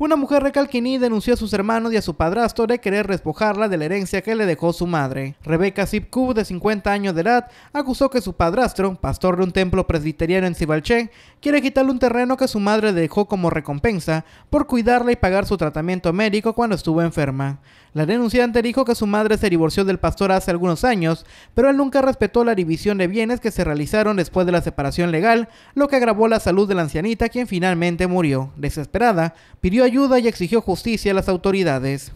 Una mujer recalquiní denunció a sus hermanos y a su padrastro de querer despojarla de la herencia que le dejó su madre. Rebecca Sipku, de 50 años de edad, acusó que su padrastro, pastor de un templo presbiteriano en Sibalché, quiere quitarle un terreno que su madre dejó como recompensa por cuidarla y pagar su tratamiento médico cuando estuvo enferma. La denunciante dijo que su madre se divorció del pastor hace algunos años, pero él nunca respetó la división de bienes que se realizaron después de la separación legal, lo que agravó la salud de la ancianita quien finalmente murió. Desesperada, pidió ayuda y exigió justicia a las autoridades.